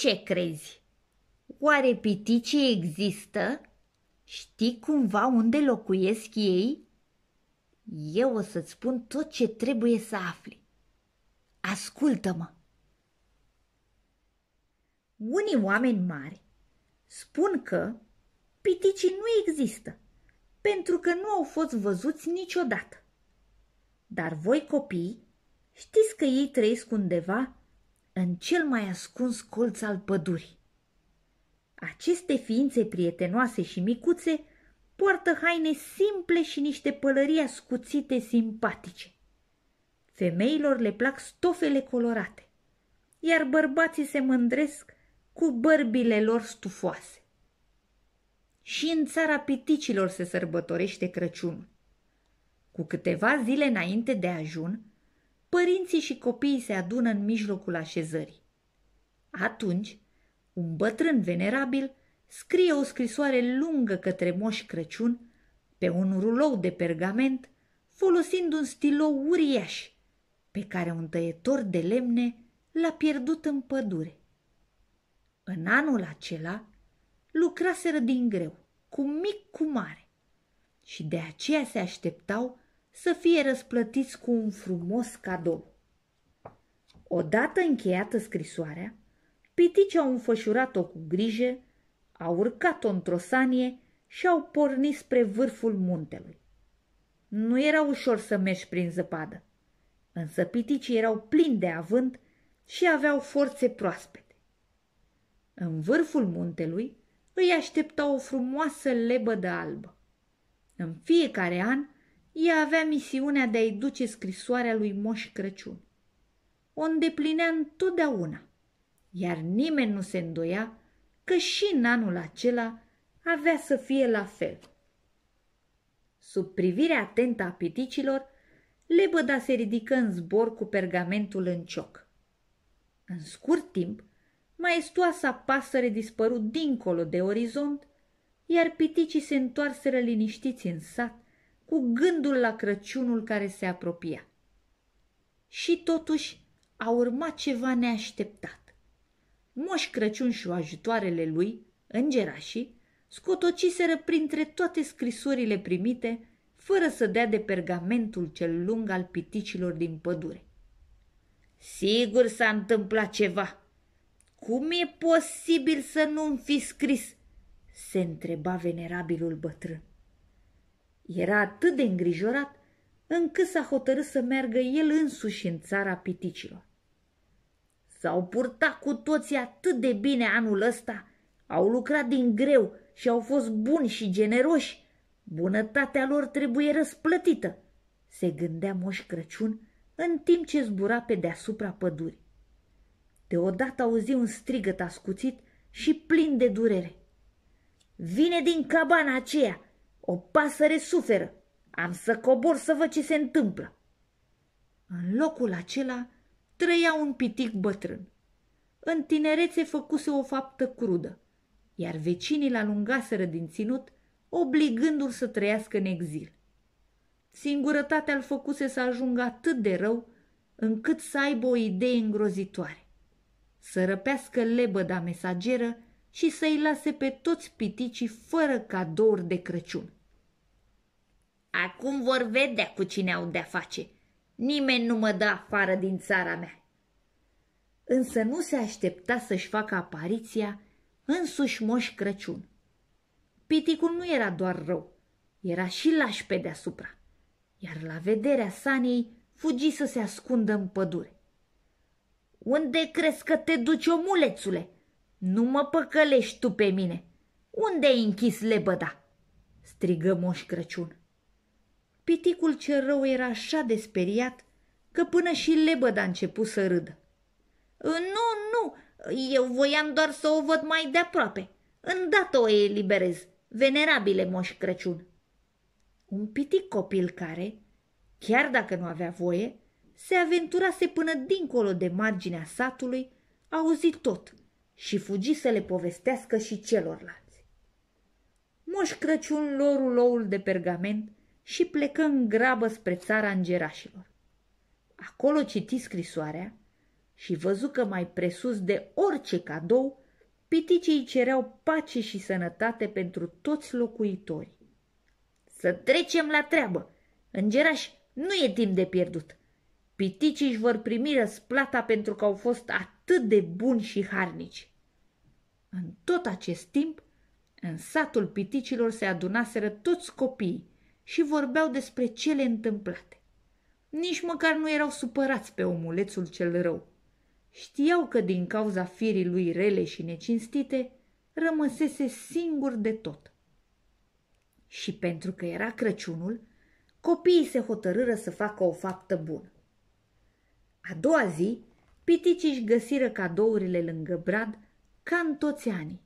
ce crezi? Oare piticii există? Știi cumva unde locuiesc ei? Eu o să-ți spun tot ce trebuie să afli. Ascultă-mă! Unii oameni mari spun că piticii nu există, pentru că nu au fost văzuți niciodată. Dar voi copii știți că ei trăiesc undeva în cel mai ascuns colț al pădurii. Aceste ființe prietenoase și micuțe poartă haine simple și niște pălării ascuțite simpatice. Femeilor le plac stofele colorate, iar bărbații se mândresc cu bărbile lor stufoase. Și în țara piticilor se sărbătorește Crăciunul. Cu câteva zile înainte de ajun, părinții și copiii se adună în mijlocul așezării. Atunci, un bătrân venerabil scrie o scrisoare lungă către Moș Crăciun pe un rulou de pergament, folosind un stilou uriaș pe care un tăietor de lemne l-a pierdut în pădure. În anul acela lucraseră din greu, cu mic cu mare, și de aceea se așteptau să fie răsplătiți cu un frumos cadou. Odată încheiată scrisoarea, pitici au înfășurat-o cu grijă, au urcat-o într-o sanie și au pornit spre vârful muntelui. Nu era ușor să mergi prin zăpadă, însă piticii erau plini de avânt și aveau forțe proaspete. În vârful muntelui îi aștepta o frumoasă lebădă albă. În fiecare an ea avea misiunea de a-i duce scrisoarea lui Moș Crăciun. O îndeplinea întotdeauna, iar nimeni nu se îndoia că și în anul acela avea să fie la fel. Sub privirea atentă a piticilor, lebăda se ridică în zbor cu pergamentul în cioc. În scurt timp, maestoasa pasăre dispărut dincolo de orizont, iar piticii se întoarseră liniștiți în sat, cu gândul la Crăciunul care se apropia. Și totuși a urmat ceva neașteptat. Moș Crăciun și ajutoarele lui, îngerașii, scotociseră printre toate scrisorile primite, fără să dea de pergamentul cel lung al piticilor din pădure. Sigur s-a întâmplat ceva. Cum e posibil să nu-mi fi scris? se întreba venerabilul bătrân. Era atât de îngrijorat încât s-a hotărât să meargă el însuși în țara piticilor. S-au purtat cu toții atât de bine anul ăsta, au lucrat din greu și au fost buni și generoși. Bunătatea lor trebuie răsplătită, se gândea Moș Crăciun în timp ce zbura pe deasupra pădurii. Deodată auzi un strigăt ascuțit și plin de durere. Vine din cabana aceea!" O pasăre suferă. Am să cobor să văd ce se întâmplă. În locul acela trăia un pitic bătrân. În tinerețe făcuse o faptă crudă, iar vecinii la lungaseră din ținut, obligându-l să trăiască în exil. Singurătatea îl făcuse să ajungă atât de rău, încât să aibă o idee îngrozitoare. Să răpească lebăda mesageră și să-i lase pe toți piticii fără cadouri de Crăciun. Acum vor vedea cu cine au de-a face. Nimeni nu mă dă afară din țara mea. Însă nu se aștepta să-și facă apariția însuși Moș Crăciun. Piticul nu era doar rău, era și laș pe deasupra, iar la vederea Sanei fugi să se ascundă în pădure. Unde crezi că te duci, omulețule? Nu mă păcălești tu pe mine! Unde ai închis lebăda?" strigă Moș Crăciun. Piticul cel rău era așa de speriat că până și lebăda a început să râdă. Ă, nu, nu, eu voiam doar să o văd mai de-aproape. Îndată o eliberez, venerabile moș Crăciun. Un pitic copil care, chiar dacă nu avea voie, se aventurase până dincolo de marginea satului, auzit tot și fugi să le povestească și celorlalți. Moș Crăciun lor uloul de pergament și plecă în grabă spre țara îngerașilor. Acolo citi scrisoarea și văzu că mai presus de orice cadou, piticii îi cereau pace și sănătate pentru toți locuitorii. Să trecem la treabă! Îngeraș, nu e timp de pierdut! Piticii își vor primi răsplata pentru că au fost atât de buni și harnici. În tot acest timp, în satul piticilor se adunaseră toți copiii și vorbeau despre cele întâmplate. Nici măcar nu erau supărați pe omulețul cel rău. Știau că din cauza firii lui rele și necinstite rămăsese singur de tot. Și pentru că era Crăciunul, copiii se hotărâră să facă o faptă bună. A doua zi, piticii își găsiră cadourile lângă brad ca în toți anii.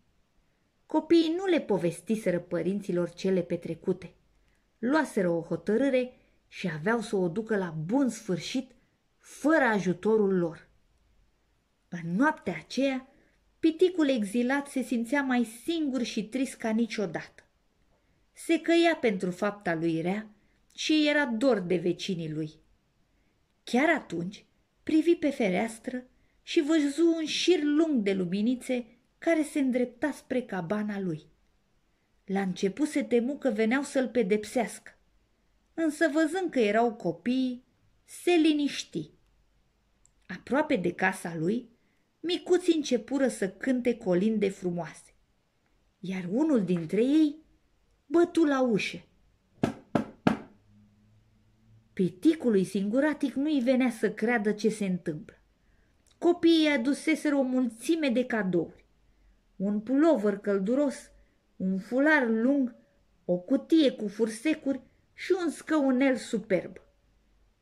Copiii nu le povestiseră părinților cele petrecute – luaseră o hotărâre și aveau să o ducă la bun sfârșit fără ajutorul lor. În noaptea aceea, piticul exilat se simțea mai singur și trist ca niciodată. Se căia pentru fapta lui rea și era dor de vecinii lui. Chiar atunci privi pe fereastră și văzu un șir lung de luminițe care se îndrepta spre cabana lui. La început se temu că veneau să-l pedepsească, însă văzând că erau copii, se liniști. Aproape de casa lui, micuții începură să cânte colinde frumoase, iar unul dintre ei bătu la ușă. Piticului singuratic nu-i venea să creadă ce se întâmplă. Copiii aduseseră o mulțime de cadouri. Un pulover călduros, un fular lung, o cutie cu fursecuri și un scăunel superb.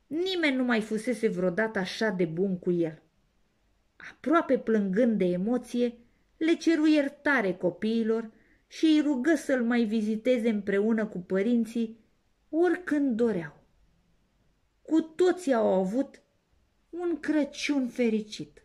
Nimeni nu mai fusese vreodată așa de bun cu el. Aproape plângând de emoție, le ceru iertare copiilor și îi rugă să-l mai viziteze împreună cu părinții oricând doreau. Cu toții au avut un Crăciun fericit.